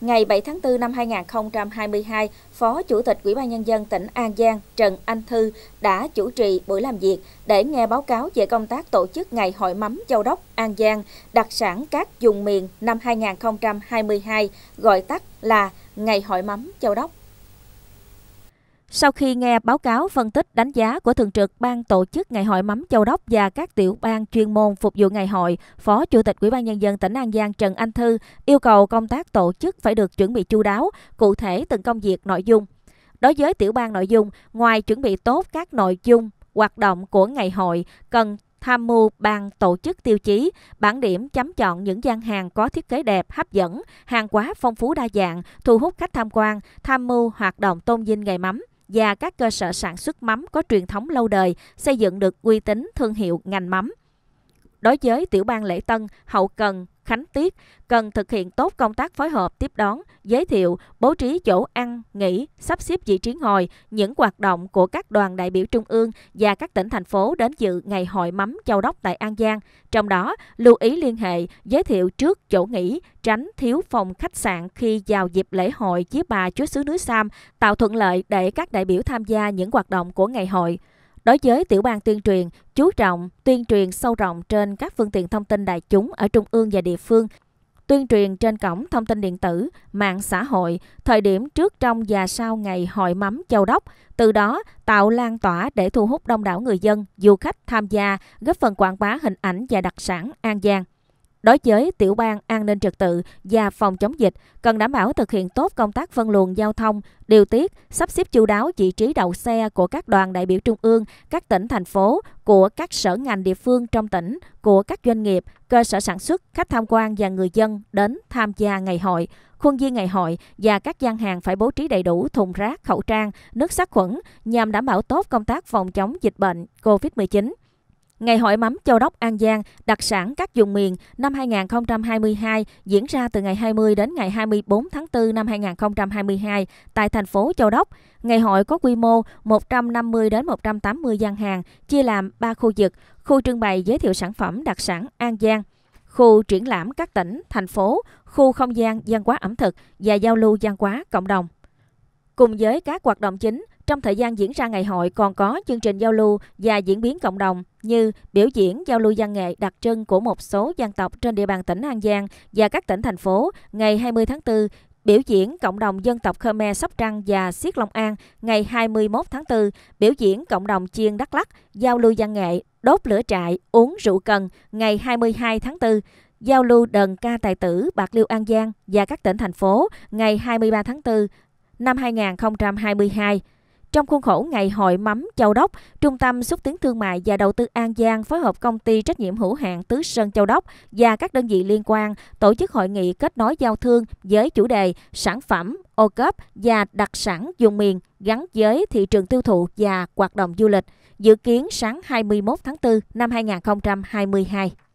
Ngày 7 tháng 4 năm 2022, Phó Chủ tịch Ủy ban Nhân dân tỉnh An Giang Trần Anh Thư đã chủ trì buổi làm việc để nghe báo cáo về công tác tổ chức Ngày Hội Mắm Châu Đốc An Giang đặc sản các vùng miền năm 2022, gọi tắt là Ngày Hội Mắm Châu Đốc. Sau khi nghe báo cáo phân tích đánh giá của Thường trực Ban tổ chức Ngày hội Mắm Châu Đốc và các tiểu ban chuyên môn phục vụ ngày hội, Phó Chủ tịch Ủy ban Nhân dân tỉnh An Giang Trần Anh Thư yêu cầu công tác tổ chức phải được chuẩn bị chu đáo, cụ thể từng công việc nội dung. Đối với tiểu ban nội dung, ngoài chuẩn bị tốt các nội dung, hoạt động của ngày hội, cần tham mưu ban tổ chức tiêu chí, bản điểm chấm chọn những gian hàng có thiết kế đẹp, hấp dẫn, hàng quá phong phú đa dạng, thu hút khách tham quan, tham mưu hoạt động tôn vinh ngày mắm và các cơ sở sản xuất mắm có truyền thống lâu đời, xây dựng được uy tín thương hiệu ngành mắm. Đối với tiểu bang Lễ Tân, hậu cần, khánh tiết cần thực hiện tốt công tác phối hợp tiếp đón, giới thiệu, bố trí chỗ ăn, nghỉ, sắp xếp vị trí ngồi, những hoạt động của các đoàn đại biểu trung ương và các tỉnh thành phố đến dự ngày hội mắm châu đốc tại An Giang. Trong đó, lưu ý liên hệ, giới thiệu trước chỗ nghỉ, tránh thiếu phòng khách sạn khi vào dịp lễ hội với bà Chúa xứ núi Sam, tạo thuận lợi để các đại biểu tham gia những hoạt động của ngày hội. Đối với tiểu ban tuyên truyền, chú trọng tuyên truyền sâu rộng trên các phương tiện thông tin đại chúng ở trung ương và địa phương, tuyên truyền trên cổng thông tin điện tử, mạng xã hội, thời điểm trước trong và sau ngày hội mắm Châu Đốc, từ đó tạo lan tỏa để thu hút đông đảo người dân, du khách tham gia, góp phần quảng bá hình ảnh và đặc sản An Giang. Đối với tiểu ban an ninh trật tự và phòng chống dịch, cần đảm bảo thực hiện tốt công tác phân luồng giao thông, điều tiết, sắp xếp chú đáo vị trí đậu xe của các đoàn đại biểu trung ương, các tỉnh, thành phố, của các sở ngành địa phương trong tỉnh, của các doanh nghiệp, cơ sở sản xuất, khách tham quan và người dân đến tham gia ngày hội. Khuôn viên ngày hội và các gian hàng phải bố trí đầy đủ thùng rác, khẩu trang, nước sát khuẩn nhằm đảm bảo tốt công tác phòng chống dịch bệnh COVID-19. Ngày hội mắm Châu Đốc An Giang đặc sản các vùng miền năm 2022 diễn ra từ ngày 20 đến ngày 24 tháng 4 năm 2022 tại thành phố Châu Đốc. Ngày hội có quy mô 150 đến 180 gian hàng, chia làm 3 khu vực, khu trưng bày giới thiệu sản phẩm đặc sản An Giang, khu triển lãm các tỉnh, thành phố, khu không gian văn hóa ẩm thực và giao lưu văn hóa cộng đồng. Cùng với các hoạt động chính, trong thời gian diễn ra ngày hội còn có chương trình giao lưu và diễn biến cộng đồng như biểu diễn giao lưu văn nghệ đặc trưng của một số dân tộc trên địa bàn tỉnh An Giang và các tỉnh thành phố ngày 20 tháng 4, biểu diễn cộng đồng dân tộc Khmer Sóc Trăng và Siết Long An ngày 21 tháng 4, biểu diễn cộng đồng Chiên Đắk Lắk, giao lưu văn nghệ, đốt lửa trại, uống rượu cần ngày 22 tháng 4, giao lưu đờn ca tài tử Bạc Liêu An Giang và các tỉnh thành phố ngày 23 tháng 4 năm 2022. Trong khuôn khổ ngày hội mắm Châu Đốc, Trung tâm xúc tiến thương mại và đầu tư An Giang phối hợp công ty trách nhiệm hữu hạn Tứ Sơn Châu Đốc và các đơn vị liên quan tổ chức hội nghị kết nối giao thương với chủ đề sản phẩm, ô cớp và đặc sản vùng miền gắn với thị trường tiêu thụ và hoạt động du lịch, dự kiến sáng 21 tháng 4 năm 2022.